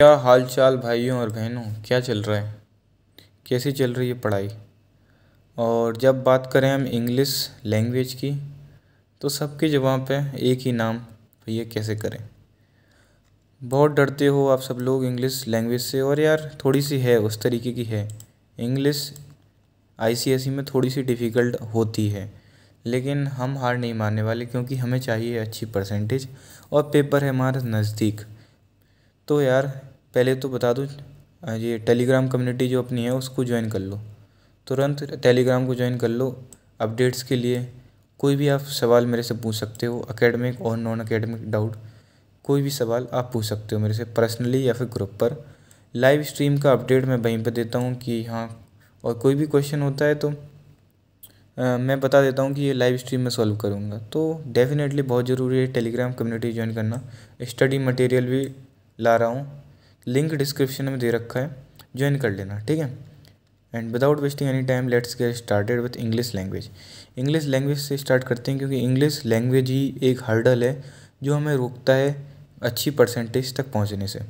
क्या हाल चाल भाइयों और बहनों क्या चल रहा है कैसी चल रही है पढ़ाई और जब बात करें हम इंग्लिश लैंग्वेज की तो सबके जवाब पे एक ही नाम भैया कैसे करें बहुत डरते हो आप सब लोग इंग्लिश लैंग्वेज से और यार थोड़ी सी है उस तरीके की है इंग्लिश आई में थोड़ी सी डिफ़िकल्ट होती है लेकिन हम हार नहीं मानने वाले क्योंकि हमें चाहिए अच्छी परसेंटेज और पेपर है हमारा नज़दीक तो यार पहले तो बता दो ये टेलीग्राम कम्युनिटी जो अपनी है उसको ज्वाइन कर लो तुरंत टेलीग्राम को ज्वाइन कर लो अपडेट्स के लिए कोई भी आप सवाल मेरे से पूछ सकते हो अकेडमिक और नॉन अकेडमिक डाउट कोई भी सवाल आप पूछ सकते हो मेरे से पर्सनली या फिर ग्रुप पर लाइव स्ट्रीम का अपडेट मैं वहीं पर देता हूँ कि हाँ और कोई भी क्वेश्चन होता है तो आ, मैं बता देता हूँ कि ये लाइव स्ट्रीम में सॉल्व करूँगा तो डेफिनेटली बहुत ज़रूरी है टेलीग्राम कम्युनिटी ज्वाइन करना स्टडी मटेरियल भी ला रहा हूँ लिंक डिस्क्रिप्शन में दे रखा है ज्वाइन कर लेना ठीक है and without wasting any time let's get started with English language English language से स्टार्ट करते हैं क्योंकि इंग्लिश लैंग्वेज ही एक हर्डल है जो हमें रोकता है अच्छी परसेंटेज तक पहुँचने से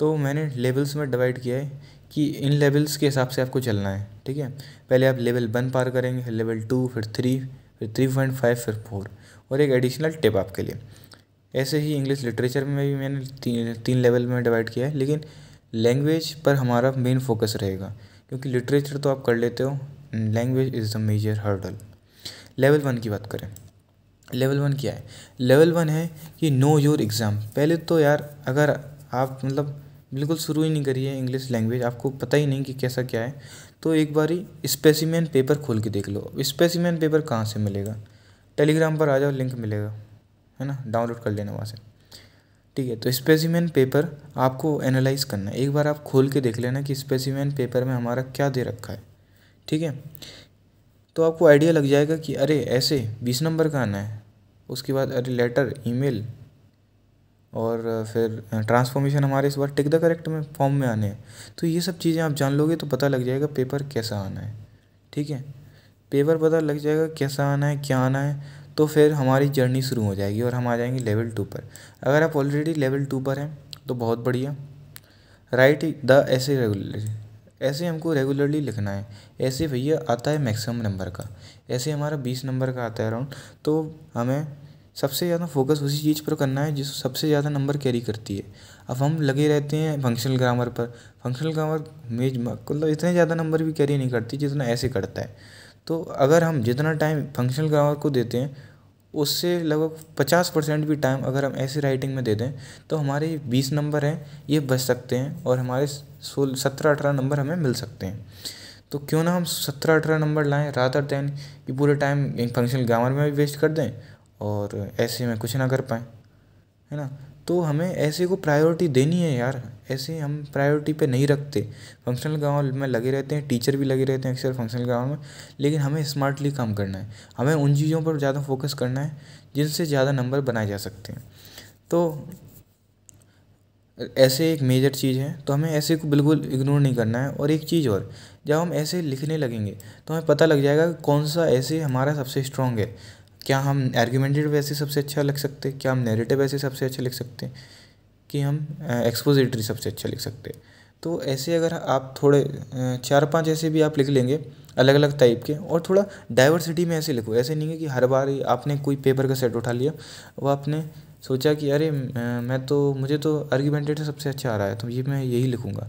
तो मैंने लेवल्स में डिवाइड किया है कि इन लेवल्स के हिसाब से आपको चलना है ठीक है पहले आप लेवल वन पार करेंगे लेवल टू फिर थ्री फिर थ्री पॉइंट फाइव फिर फोर और एक एडिशनल टिप आपके लिए ऐसे ही इंग्लिश लिटरेचर में भी मैंने तीन तीन लेवल में डिवाइड किया है लेकिन लैंग्वेज पर हमारा मेन फोकस रहेगा क्योंकि लिटरेचर तो आप कर लेते हो language is the major hurdle level one की बात करें लेवल वन क्या है लेवल वन है कि नो योर एग्ज़ाम पहले तो यार अगर आप मतलब बिल्कुल शुरू ही नहीं करी है इंग्लिश लैंग्वेज आपको पता ही नहीं कि कैसा क्या है तो एक बार ही स्पेसीमैन पेपर खोल के देख लो स्पेसिमैन पेपर कहाँ से मिलेगा टेलीग्राम पर आ जाओ लिंक मिलेगा है ना डाउनलोड कर लेना वहाँ से ठीक है तो स्पेसिमेन पेपर आपको एनालाइज करना है एक बार आप खोल के देख लेना कि स्पेसिमेन पेपर में हमारा क्या दे रखा है ठीक है तो आपको आइडिया लग जाएगा कि अरे ऐसे बीस नंबर का आना है उसके बाद अरे लेटर ईमेल और फिर ट्रांसफॉर्मेशन हमारे इस बार टिक द करेक्ट में फॉर्म में आने हैं तो ये सब चीज़ें आप जान लोगे तो पता लग जाएगा पेपर कैसा आना है ठीक है पेपर पता लग जाएगा कैसा आना है क्या आना है तो फिर हमारी जर्नी शुरू हो जाएगी और हम आ जाएंगे लेवल टू पर अगर आप ऑलरेडी लेवल टू पर हैं तो बहुत बढ़िया राइट द ऐसे रेगुलर ऐसे हमको रेगुलरली लिखना है ऐसे भैया आता है मैक्सिमम नंबर का ऐसे हमारा बीस नंबर का आता है अराउंड तो हमें सबसे ज़्यादा फोकस उसी चीज़ पर करना है जिस सबसे ज़्यादा नंबर कैरी करती है अब हम लगे रहते हैं फंक्शनल ग्रामर पर फंक्शनल ग्रामर मेज मतलब इतने ज़्यादा नंबर भी कैरी नहीं करती जितना ऐसे करता है तो अगर हम जितना टाइम फंक्शनल ग्रामर को देते हैं उससे लगभग पचास परसेंट भी टाइम अगर हम ऐसी राइटिंग में दे दें तो हमारे बीस नंबर हैं ये बच सकते हैं और हमारे सोलह सत्रह अठारह नंबर हमें मिल सकते हैं तो क्यों ना हम सत्रह अठारह नंबर लाएं रादर दैन कि पूरे टाइम फंक्शनल ग्रामर में भी वेस्ट कर दें और ऐसे में कुछ ना कर पाएँ है ना तो हमें ऐसे को प्रायोरिटी देनी है यार ऐसे हम प्रायोरिटी पे नहीं रखते फंक्शनल ग्राउंड में लगे रहते हैं टीचर भी लगे रहते हैं अक्सर फंक्शनल ग्राउंड में लेकिन हमें स्मार्टली काम करना है हमें उन चीज़ों पर ज़्यादा फोकस करना है जिनसे ज़्यादा नंबर बनाए जा सकते हैं तो ऐसे एक मेजर चीज़ है तो हमें ऐसे को बिल्कुल इग्नोर नहीं करना है और एक चीज़ और जब हम ऐसे लिखने लगेंगे तो हमें पता लग जाएगा कि कौन सा ऐसे हमारा सबसे स्ट्रॉन्ग है क्या हम आर्ग्यूमेंटेड ऐसे सबसे अच्छा लिख सकते क्या हम नेरेटिव ऐसे सबसे अच्छा लिख सकते हैं कि हम एक्सपोजिटरी सबसे अच्छा लिख सकते हैं तो ऐसे अगर आप थोड़े चार पांच ऐसे भी आप लिख लेंगे अलग अलग टाइप के और थोड़ा डाइवर्सिटी में ऐसे लिखो ऐसे नहीं है कि हर बार आपने कोई पेपर का सेट उठा लिया वो आपने सोचा कि अरे मैं तो मुझे तो आर्ग्यूमेंटेड सबसे अच्छा आ रहा है तो ये मैं यही लिखूँगा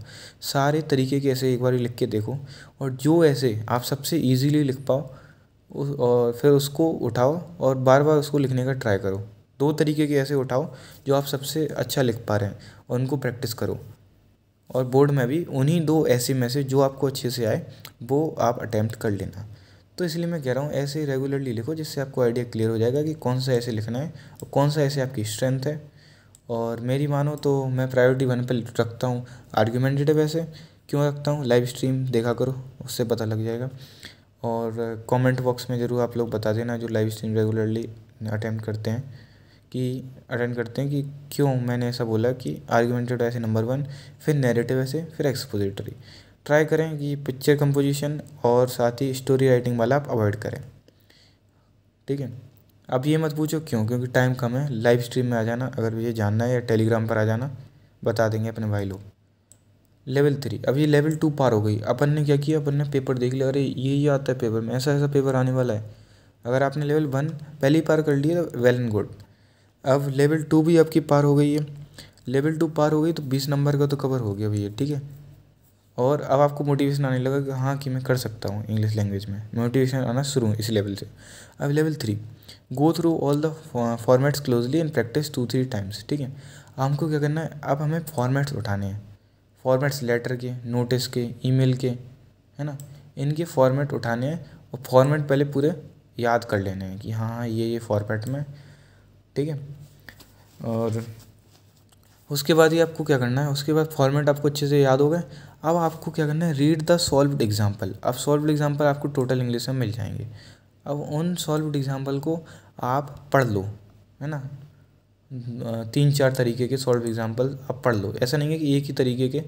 सारे तरीके के ऐसे एक बार लिख के देखो और जो ऐसे आप सबसे ईजीली लिख पाओ उस और फिर उसको उठाओ और बार बार उसको लिखने का ट्राई करो दो तरीके के ऐसे उठाओ जो आप सबसे अच्छा लिख पा रहे हैं और उनको प्रैक्टिस करो और बोर्ड में भी उन्हीं दो ऐसे में से जो आपको अच्छे से आए वो आप अटैम्प्ट कर लेना तो इसलिए मैं कह रहा हूँ ऐसे रेगुलरली लिखो जिससे आपको आइडिया क्लियर हो जाएगा कि कौन सा ऐसे लिखना है और कौन सा ऐसे आपकी स्ट्रेंथ है और मेरी मानो तो मैं प्रायोरिटी वन पर रखता हूँ आर्ग्यूमेंटेटिव ऐसे क्यों रखता हूँ लाइव स्ट्रीम देखा करो उससे पता लग जाएगा और कमेंट बॉक्स में ज़रूर आप लोग बता देना जो लाइव स्ट्रीम रेगुलरली अटेम्प्ट करते हैं कि अटेंड करते हैं कि क्यों मैंने ऐसा बोला कि आर्गुमेंटेड ऐसे नंबर वन फिर नैरेटिव ऐसे फिर एक्सपोजिटरी ट्राई करें कि पिक्चर कंपोजिशन और साथ ही स्टोरी राइटिंग वाला आप अवॉइड करें ठीक है अब ये मत पूछो क्यों क्योंकि टाइम कम है लाइव स्ट्रीम में आ जाना अगर मुझे जानना है या टेलीग्राम पर आ जाना बता देंगे अपने भाई लोग लेवल थ्री अब ये लेवल टू पार हो गई अपन ने क्या किया अपन ने पेपर देख लिया अरे ये ये आता है पेपर में ऐसा ऐसा पेपर आने वाला है अगर आपने लेवल वन पहले ही पार कर लिया तो वेल एंड गुड अब लेवल टू भी आपकी पार हो गई है लेवल टू पार हो गई तो बीस नंबर का तो कवर हो गया भैया ठीक है और अब आपको मोटिवेशन आने लगा कि हाँ कि मैं कर सकता हूँ इंग्लिश लैंग्वेज में मोटिवेशन आना शुरू इस लेवल से अब level three go through all the formats closely and practice two three times ठीक है हमको क्या करना है अब हमें फॉर्मेट्स उठाने हैं फॉर्मेट्स लेटर के नोटिस के ईमेल के है ना इनके फॉर्मेट उठाने हैं और फॉर्मेट पहले पूरे याद कर लेने हैं कि हाँ हाँ ये ये फॉर्मेट में ठीक है और उसके बाद ही आपको क्या करना है उसके बाद फॉर्मेट आपको अच्छे से याद हो गए अब आपको क्या करना है रीड द सॉल्व्ड एग्जाम्पल अब सॉल्व्ड एग्जाम्पल आपको टोटल इंग्लिश में मिल जाएंगे अब उन सॉल्व एग्जाम्पल को आप पढ़ लो है ना तीन चार तरीके के सॉल्व एग्ज़ाम्पल आप पढ़ लो ऐसा नहीं है कि एक ही तरीके के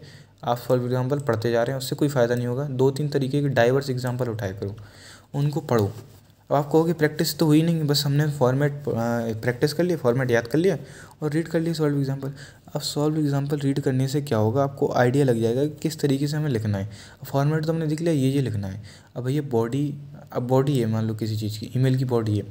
आप सॉल्व एग्ज़ाम्पल पढ़ते जा रहे हैं उससे कोई फ़ायदा नहीं होगा दो तीन तरीके के डाइवर्स एग्ज़ाम्पल उठाए करो उनको पढ़ो अब आप कहोगे प्रैक्टिस तो हुई नहीं बस हमने फॉर्मेट प्रैक्टिस कर लिया फॉर्मेट याद कर लिया और रीड कर लिया सॉल्व एग्ज़ाम्पल अब सॉल्व एग्ज़ाम्पल रीड करने से क्या होगा आपको आइडिया लग जाएगा कि किस तरीके से हमें लिखना है फॉर्मेट तो हमने देख लिया ये ये लिखना है अब भैया बॉडी अब बॉडी है मान लो किसी चीज़ की ईमेल की बॉडी है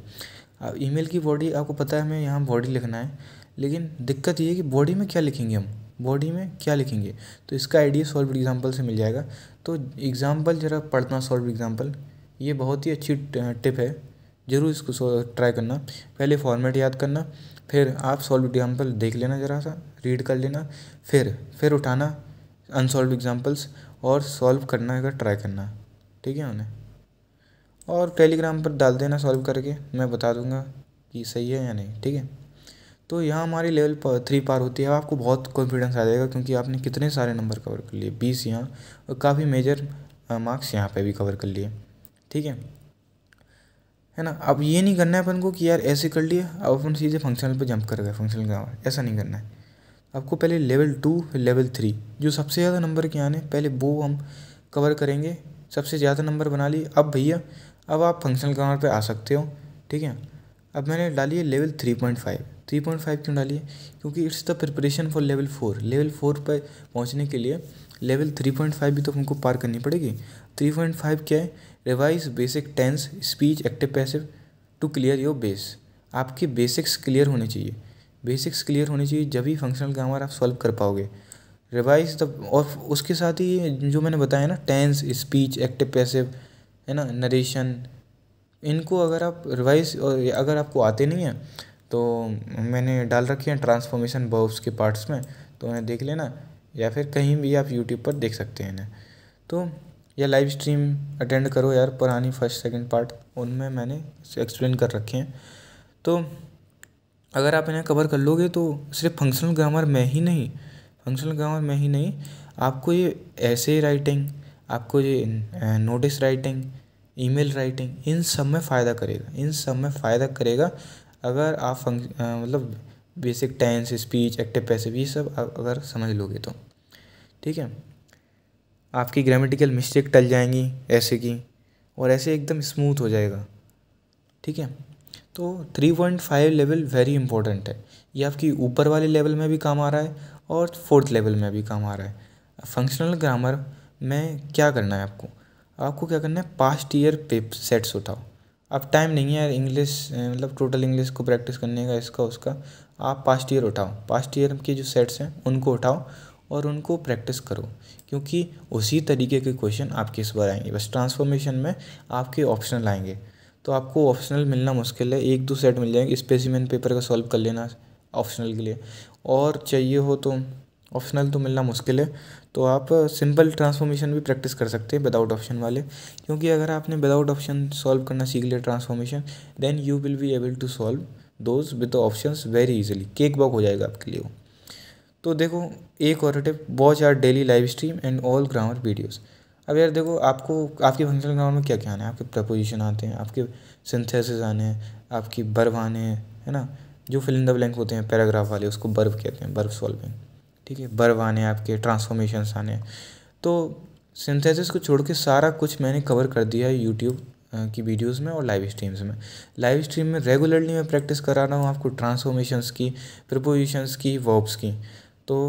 अब ईमेल की बॉडी आपको पता है हमें यहाँ बॉडी लिखना है लेकिन दिक्कत ये है कि बॉडी में क्या लिखेंगे हम बॉडी में क्या लिखेंगे तो इसका आइडिया सॉल्व एग्जाम्पल से मिल जाएगा तो एग्ज़ाम्पल जरा पढ़ना सॉल्व एग्ज़ाम्पल ये बहुत ही अच्छी टिप है ज़रूर इसको ट्राई करना पहले फॉर्मेट याद करना फिर आप सॉल्व एग्ज़ाम्पल देख लेना ज़रा सा रीड कर लेना फिर फिर उठाना अनसॉल्व एग्ज़ाम्पल्स और सॉल्व करना अगर ट्राई करना ठीक है उन्हें और टेलीग्राम पर डाल देना सॉल्व करके मैं बता दूंगा कि सही है या नहीं ठीक है तो यहाँ हमारी लेवल पर थ्री पार होती है आपको बहुत कॉन्फिडेंस आ जाएगा क्योंकि आपने कितने सारे नंबर कवर कर लिए बीस यहाँ और काफ़ी मेजर मार्क्स यहाँ पे भी कवर कर लिए ठीक है है ना अब ये नहीं करना है अपन को कि यार ऐसे कर लिए अब अपन सीधे फंक्शनल पर जंप कर गए फंक्शनल ग्रामर ऐसा नहीं करना है आपको पहले लेवल टू लेवल थ्री जो सबसे ज़्यादा नंबर के आने पहले वो हम कवर करेंगे सबसे ज़्यादा नंबर बना लिए अब भैया अब आप फंक्शनल ग्रामर पे आ सकते हो ठीक है अब मैंने डाली है level three point five three point five क्यों डाली है क्योंकि it's the preparation for level four level four पर पहुँचने के लिए लेवल थ्री पॉइंट फाइव भी तो हमको पार करनी पड़ेगी थ्री पॉइंट फाइव क्या है revise basic tense speech active passive to clear your base आपके बेसिक्स क्लियर होने चाहिए बेसिक्स क्लियर होने चाहिए जब ही फंक्शनल ग्रामर आप सॉल्व कर पाओगे रिवाइज द और उसके साथ ही जो मैंने बताया ना टेंस स्पीच एक्टिव पैसिव है ना नरेशन इनको अगर आप रिवाइज और अगर आपको आते नहीं हैं तो मैंने डाल रखे हैं ट्रांसफॉर्मेशन बर्ब्स के पार्ट्स में तो उन्हें देख लेना या फिर कहीं भी आप यूट्यूब पर देख सकते हैं इन्हें तो या लाइव स्ट्रीम अटेंड करो यार पुरानी फर्स्ट सेकंड पार्ट उनमें मैंने एक्सप्लेन कर रखे हैं तो अगर आप इन्हें कवर कर लोगे तो सिर्फ फंक्शनल ग्रामर में ही नहीं फंक्शनल ग्रामर में ही नहीं आपको ये ऐसे राइटिंग आपको ये नोटिस राइटिंग ईमेल राइटिंग इन सब में फ़ायदा करेगा इन सब में फ़ायदा करेगा अगर आप फंक् मतलब basic tense speech active passive ये सब आप अगर समझ लोगे तो ठीक है आपकी ग्रामेटिकल मिस्टेक टल जाएंगी ऐसे की और ऐसे एकदम स्मूथ हो जाएगा ठीक है तो three point five level very important है ये आपकी ऊपर वाले लेवल में भी काम आ रहा है और फोर्थ लेवल में भी काम आ रहा है फंक्शनल ग्रामर में क्या करना है आपको आपको क्या करना है पास्ट ईयर पेप सेट्स उठाओ अब टाइम नहीं है यार इंग्लिश मतलब टोटल इंग्लिश को प्रैक्टिस करने का इसका उसका आप पास्ट ईयर उठाओ पास्ट ईयर के जो सेट्स हैं उनको उठाओ और उनको प्रैक्टिस करो क्योंकि उसी तरीके के क्वेश्चन आपके इस बार आएंगे बस ट्रांसफॉर्मेशन में आपके ऑप्शनल आएंगे तो आपको ऑप्शनल मिलना मुश्किल है एक दो सेट मिल जाएंगे स्पेसिमेंट पेपर का सॉल्व कर लेना ऑप्शनल के लिए और चाहिए हो तो ऑप्शनल तो मिलना मुश्किल है तो आप सिंपल ट्रांसफॉर्मेशन भी प्रैक्टिस कर सकते हैं विदाउट ऑप्शन वाले क्योंकि अगर आपने विदाउट ऑप्शन सॉल्व करना सीख लिया transformation then you will be able to solve those with option very easily केक बॉक हो जाएगा आपके लिए वो तो देखो एक और tip watch our daily live stream and all grammar videos अब यार देखो आपको आपके फंक्शनल ग्रामर में क्या क्या आना है आपके प्रपोजिशन आते हैं आपके सिंथेसिस आने हैं आपकी बर्व आने हैं है ना जो फिल इन द ब्लैंक होते हैं पैराग्राफ वाले उसको बर्व कहते हैं बर्व सॉल्विंग ठीक है बर्व आने आपके ट्रांसफॉर्मेशंस आने तो सिंथेसिस को छोड़ के सारा कुछ मैंने कवर कर दिया है यूट्यूब की वीडियोस में और लाइव स्ट्रीम्स में लाइव स्ट्रीम में रेगुलरली मैं प्रैक्टिस करा रहा हूँ आपको ट्रांसफॉर्मेशंस की प्रपोजिशंस की वर्ब्स की तो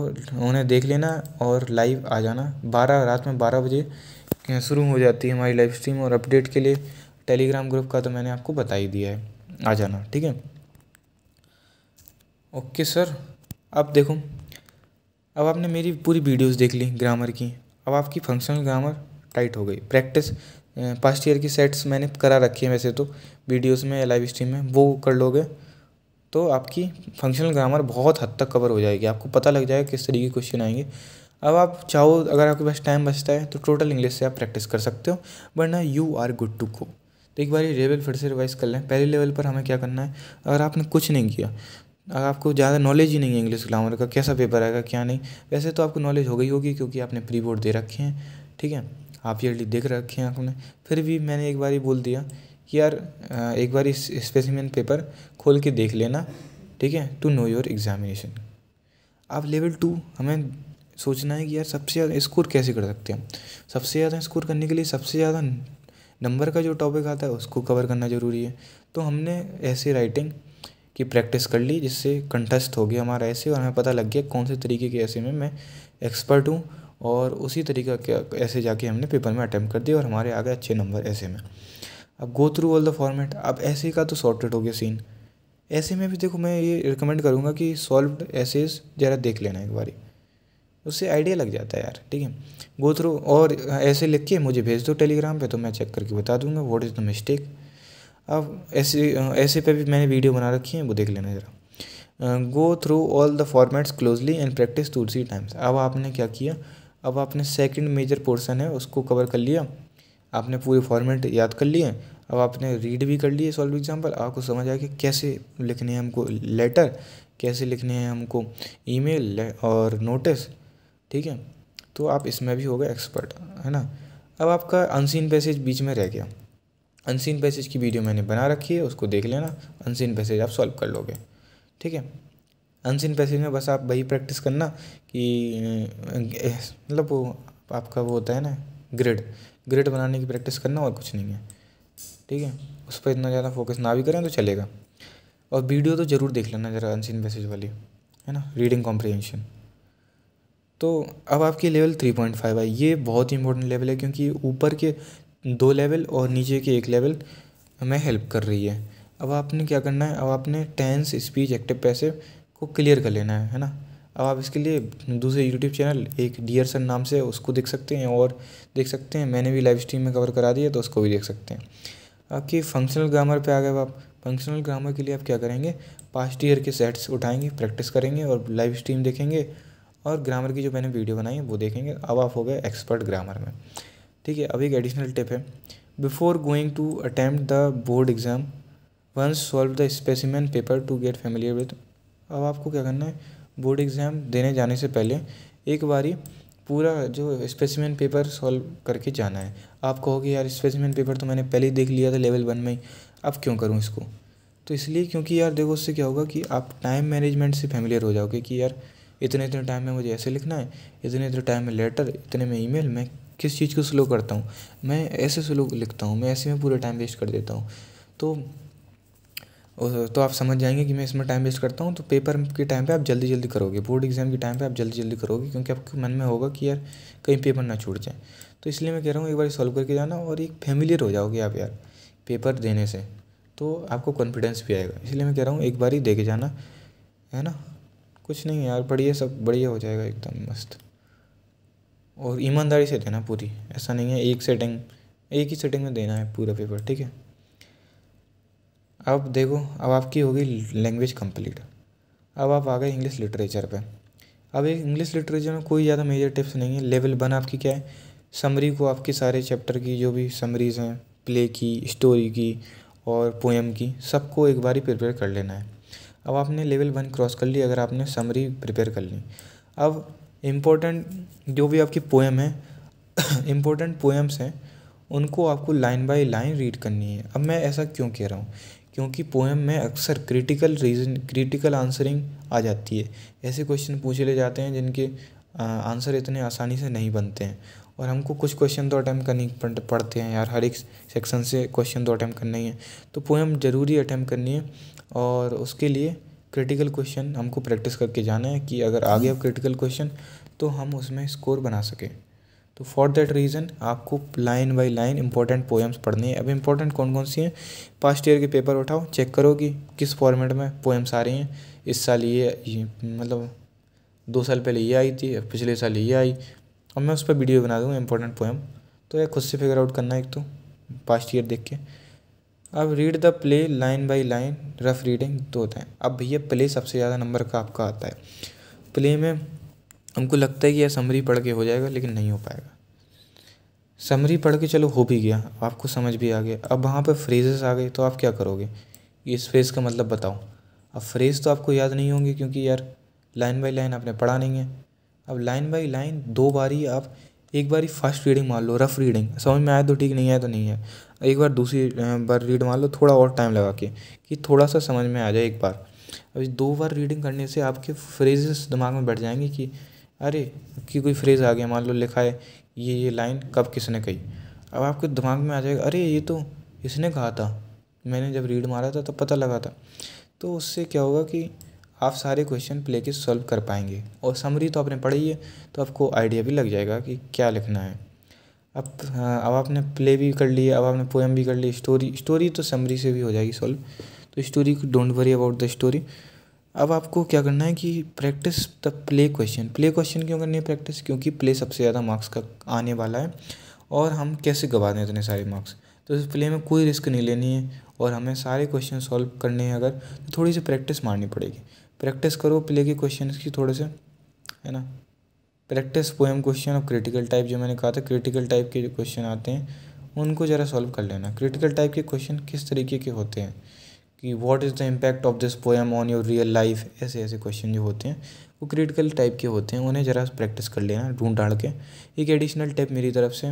उन्हें देख लेना और लाइव आ जाना बारह रात में बारह बजे शुरू हो जाती है हमारी लाइव स्ट्रीम और अपडेट के लिए टेलीग्राम ग्रुप का तो मैंने आपको बता ही दिया है आ जाना ठीक है ओके सर अब देखो अब आपने मेरी पूरी वीडियोस देख ली ग्रामर की अब आपकी फंक्शनल ग्रामर टाइट हो गई प्रैक्टिस पास्ट ईयर की सेट्स मैंने करा रखी है वैसे तो वीडियोस में लाइव स्ट्रीम में वो कर लोगे तो आपकी फंक्शनल ग्रामर बहुत हद तक कवर हो जाएगी आपको पता लग जाएगा किस तरीके के क्वेश्चन आएंगे अब आप चाहो अगर आपके पास टाइम बचता है तो टोटल इंग्लिश से आप प्रैक्टिस कर सकते हो वरना यू आर गुड टू को तो एक बार ये लेवल फिर से रिवाइज कर लें पहले लेवल पर हमें क्या करना है अगर आपने कुछ नहीं किया अगर आपको ज़्यादा नॉलेज ही नहीं है इंग्लिश ग्रामर का कैसा पेपर आएगा क्या नहीं वैसे तो आपको नॉलेज हो गई होगी क्योंकि आपने प्री बोर्ड दे रखे हैं ठीक है आप ईयरली देख रखे हैं आपने फिर भी मैंने एक बार ही बोल दिया कि यार एक बार इस स्पेसिमेंट पेपर खोल के देख लेना ठीक है टू नो योर एग्जामिनेशन आप लेवल टू हमें सोचना है कि यार सबसे ज़्यादा स्कोर कैसे कर सकते हैं सबसे ज़्यादा स्कोर करने के लिए सबसे ज़्यादा नंबर का जो टॉपिक आता है उसको कवर करना ज़रूरी है तो हमने ऐसे राइटिंग की प्रैक्टिस कर ली जिससे कंटेस्ट हो गया हमारा ऐसे और हमें पता लग गया कौन से तरीके के ऐसे में मैं एक्सपर्ट हूँ और उसी तरीका के ऐसे जाके हमने पेपर में अटैम्प्ट कर दिया और हमारे आ गए अच्छे नंबर ऐसे में अब go through all the format अब ऐसे का तो सॉर्टेड हो गया सीन ऐसे में भी देखो मैं ये रिकमेंड करूँगा कि सॉल्व ऐसेज ज़रा देख लेना एक बारी उससे आइडिया लग जाता है यार ठीक है गो थ्रू और ऐसे लिख के मुझे भेज दो टेलीग्राम पे तो मैं चेक करके बता दूंगा व्हाट इज़ द मिस्टेक अब ऐसे ऐसे पे भी मैंने वीडियो बना रखी है वो देख लेना ज़रा go through all the formats closely and practice two three times अब आपने क्या किया अब आपने सेकंड मेजर पोर्शन है उसको कवर कर लिया आपने पूरे फॉर्मेट याद कर लिए अब आपने रीड भी कर लिए सॉल्व एग्जाम्पल आपको समझ आया कि कैसे लिखने हैं हमको लेटर कैसे लिखने हैं हमको ईमेल और नोटिस ठीक है तो आप इसमें भी हो गए एक्सपर्ट है ना अब आपका अनसीन पैसेज बीच में रह गया अनसीन पैसेज की वीडियो मैंने बना रखी है उसको देख लेना अनसीन पैसेज आप सॉल्व कर लोगे ठीक है अनसीन पैसेज में बस आप वही प्रैक्टिस करना कि मतलब वो आपका वो होता है ना ग्रिड ग्रिड बनाने की प्रैक्टिस करना और कुछ नहीं है ठीक है उस पर इतना ज़्यादा फोकस ना भी करें तो चलेगा और वीडियो तो ज़रूर देख लेना ज़रा अनसीन पैसेज वाली है ना रीडिंग कॉम्प्रिहेंशन तो अब आपकी लेवल थ्री पॉइंट फाइव है ये बहुत ही इंपॉर्टेंट लेवल है क्योंकि ऊपर के दो लेवल और नीचे के एक लेवल हमें हेल्प कर रही है अब आपने क्या करना है अब आपने टेंस स्पीच एक्टिव पैसे को क्लियर कर लेना है है ना अब आप इसके लिए दूसरे यूट्यूब चैनल एक डियर सन नाम से उसको देख सकते हैं और देख सकते हैं मैंने भी लाइव स्ट्रीम में कवर करा दिया तो उसको भी देख सकते हैं आपके फंक्शनल ग्रामर पे आ गए आप फंक्शनल ग्रामर के लिए आप क्या करेंगे पास्ट ईयर के सेट्स उठाएंगे प्रैक्टिस करेंगे और लाइव स्ट्रीम देखेंगे और ग्रामर की जो मैंने वीडियो बनाई है वो देखेंगे अब आप हो गए एक्सपर्ट ग्रामर में ठीक है अब एक एडिशनल टिप है before going to attempt the board exam once solve the specimen paper to get familiar with अब आपको क्या करना है बोर्ड एग्ज़ाम देने जाने से पहले एक बारी पूरा जो स्पेसिमेन पेपर सॉल्व करके जाना है आप कहोगे यार स्पेसिमेन पेपर तो मैंने पहले ही देख लिया था लेवल वन में ही अब क्यों करूँ इसको तो इसलिए क्योंकि यार देखो उससे क्या होगा कि आप टाइम मैनेजमेंट से फैमिलियर हो जाओगे कि यार इतने इतने टाइम में मुझे ऐसे लिखना है इतने इतने टाइम में लेटर इतने में ईमेल मैं किस चीज़ को स्लो करता हूँ मैं ऐसे स्लो लिखता हूँ मैं ऐसे में पूरा टाइम वेस्ट कर देता हूँ तो तो आप समझ जाएंगे कि मैं इसमें टाइम वेस्ट करता हूँ तो पेपर के टाइम पे आप जल्दी जल्दी करोगे बोर्ड एग्जाम के टाइम पे आप जल्दी जल्दी करोगे क्योंकि आपके मन में होगा कि यार कहीं पेपर ना छूट जाए तो इसलिए मैं कह रहा हूँ एक बार सॉल्व करके जाना और एक फेमिलियर हो जाओगे आप यार पेपर देने से तो आपको कॉन्फिडेंस भी आएगा इसलिए मैं कह रहा हूँ एक बार ही दे के जाना है ना कुछ नहीं यार बढ़िया सब बढ़िया हो जाएगा एकदम मस्त और ईमानदारी से देना पूरी ऐसा नहीं है एक सेटिंग एक ही सेटिंग में देना है पूरा पेपर ठीक है अब देखो अब आपकी होगी लैंग्वेज कंप्लीट अब आप आ गए इंग्लिश लिटरेचर पे अब एक इंग्लिश लिटरेचर में कोई ज़्यादा मेजर टिप्स नहीं है लेवल वन आपकी क्या है समरी को आपके सारे चैप्टर की जो भी समरीज हैं प्ले की स्टोरी की और पोएम की सबको एक बार ही प्रिपेयर कर लेना है अब आपने लेवल वन क्रॉस कर ली अगर आपने समरी प्रिपेयर कर ली अब इम्पोर्टेंट जो भी आपकी पोएम है इम्पोर्टेंट पोएम्स हैं उनको आपको लाइन बाय लाइन रीड करनी है अब मैं ऐसा क्यों कह रहा हूँ क्योंकि पोएम में अक्सर क्रिटिकल रीजन क्रिटिकल आंसरिंग आ जाती है ऐसे क्वेश्चन पूछे ले जाते हैं जिनके आंसर इतने आसानी से नहीं बनते हैं और हमको कुछ क्वेश्चन तो अटैम्प्ट करनी पड़ते हैं यार हर एक सेक्शन से क्वेश्चन तो अटैम्प्ट करना ही है तो पोएम ज़रूरी अटैम्प्ट करनी है और उसके लिए क्रिटिकल क्वेश्चन हमको प्रैक्टिस करके जाना है कि अगर आ गया क्रिटिकल क्वेश्चन तो हम उसमें स्कोर बना सकें तो फॉर दैट रीज़न आपको line by line important poems पढ़ने हैं अब इंपॉर्टेंट कौन कौन सी हैं पास्ट ईयर के पेपर उठाओ चेक करो कि किस फॉर्मेट में पोएम्स आ रही हैं इस साल ये, ये मतलब दो साल पहले ये आई थी पिछले साल ये आई और मैं उस पर वीडियो बना दूँगा इंपॉर्टेंट पोएम तो यह खुद से फिगर आउट करना एक तो पास्ट ईयर देख के अब read the play line by line rough reading दो होता है अब भैया प्ले सबसे ज़्यादा नंबर का आपका आता है प्ले में हमको लगता है कि यह समरी पढ़ के हो जाएगा लेकिन नहीं हो पाएगा समरी पढ़ के चलो हो भी गया आपको समझ भी आ गया अब वहाँ पर फ्रेजेस आ गए तो आप क्या करोगे इस फ्रेज का मतलब बताओ अब फ्रेज तो आपको याद नहीं होंगे क्योंकि यार लाइन बाई लाइन आपने पढ़ा नहीं है अब लाइन बाई लाइन दो बार ही आप एक बार फर्स्ट रीडिंग मान लो रफ़ रीडिंग समझ में आया तो ठीक नहीं आया तो नहीं है एक बार दूसरी बार रीड मान लो थोड़ा और टाइम लगा के कि थोड़ा सा समझ में आ जाए एक बार अभी दो बार रीडिंग करने से आपके फ्रेजेस दिमाग में बैठ जाएंगे कि अरे कि कोई फ्रेज़ आ गया मान लो लिखा है ये ये लाइन कब किसने कही अब आपके दिमाग में आ जाएगा अरे ये तो इसने कहा था मैंने जब रीड मारा था तब तो पता लगा था तो उससे क्या होगा कि आप सारे क्वेश्चन प्ले के सॉल्व कर पाएंगे और समरी तो आपने पढ़ी है तो आपको आइडिया भी लग जाएगा कि क्या लिखना है अब हाँ, अब आपने प्ले भी कर लिया अब आपने पोएम भी कर ली स्टोरी स्टोरी तो समरी से भी हो जाएगी सॉल्व तो story don't worry about the story अब आपको क्या करना है कि practice the play question play question क्यों करनी है प्रैक्टिस क्योंकि प्ले सबसे ज़्यादा मार्क्स का आने वाला है और हम कैसे गवा दें इतने सारे मार्क्स तो इस प्ले में कोई रिस्क नहीं लेनी है और हमें सारे क्वेश्चन सॉल्व करने हैं अगर तो थोड़ी सी प्रैक्टिस मारनी पड़ेगी प्रैक्टिस करो प्ले के क्वेश्चन की थोड़े से है ना प्रैक्टिस पोएम क्वेश्चन और क्रिटिकल टाइप जो मैंने कहा था क्रिटिकल टाइप के जो क्वेश्चन आते हैं उनको ज़रा सॉल्व कर लेना क्रिटिकल टाइप के क्वेश्चन किस तरीके के होते हैं कि what is the impact of this poem on your real life ऐसे ऐसे क्वेश्चन जो होते हैं वो क्रिटिकल टाइप के होते हैं उन्हें ज़रा प्रैक्टिस कर लेना ढूंढ डाल के एक एडिशनल टिप मेरी तरफ से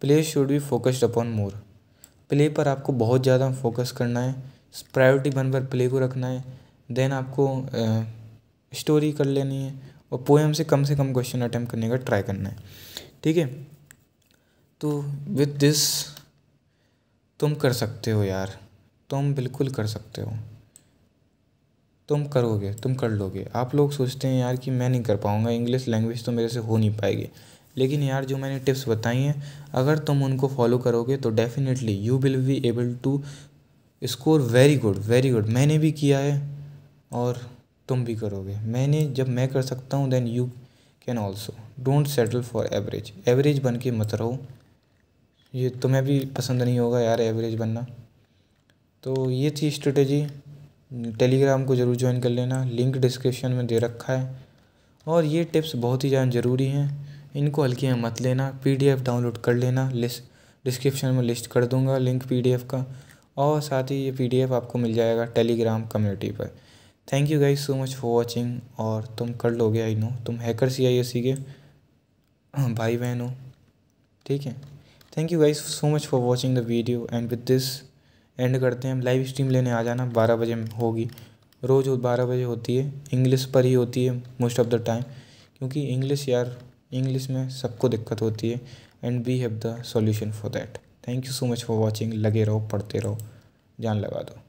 play should be focused upon more play पर आपको बहुत ज़्यादा फोकस करना है प्रायोरिटी बनकर पर प्ले को रखना है देन आपको स्टोरी कर लेनी है और पोएम से कम से कम क्वेश्चन अटैम्प्ट करने का ट्राई करना है ठीक है तो विद दिस तुम कर सकते हो यार तुम बिल्कुल कर सकते हो तुम करोगे तुम कर लोगे आप लोग सोचते हैं यार कि मैं नहीं कर पाऊँगा इंग्लिश लैंग्वेज तो मेरे से हो नहीं पाएगी लेकिन यार जो मैंने टिप्स बताई हैं अगर तुम उनको फॉलो करोगे तो definitely you will be able to score very good very good मैंने भी किया है और तुम भी करोगे मैंने जब मैं कर सकता हूँ then you can also don't settle for average average बन के मत रहो ये तुम्हें भी पसंद नहीं होगा यार एवरेज बनना तो ये थी स्ट्रेटजी टेलीग्राम को ज़रूर ज्वाइन कर लेना लिंक डिस्क्रिप्शन में दे रखा है और ये टिप्स बहुत ही ज़्यादा ज़रूरी हैं इनको हल्के में मत लेना पीडीएफ डाउनलोड कर लेना लिस्ट डिस्क्रिप्शन में लिस्ट कर दूंगा लिंक पीडीएफ का और साथ ही ये पीडीएफ आपको मिल जाएगा टेलीग्राम कम्युनिटी पर thank you guys so much for watching और तुम कर लोगे आई नो तुम हैकर सी आई एस के हाँ, भाई बहन हो ठीक है thank you guys so much for watching the video and with this end करते हैं हम लाइव स्ट्रीम लेने आ जाना बारह बजे होगी रोज़ बारह बजे होती है इंग्लिश पर ही होती है मोस्ट ऑफ़ द टाइम क्योंकि इंग्लिश यार इंग्लिश में सबको दिक्कत होती है and we have the solution for that thank you so much for watching लगे रहो पढ़ते रहो जान लगा दो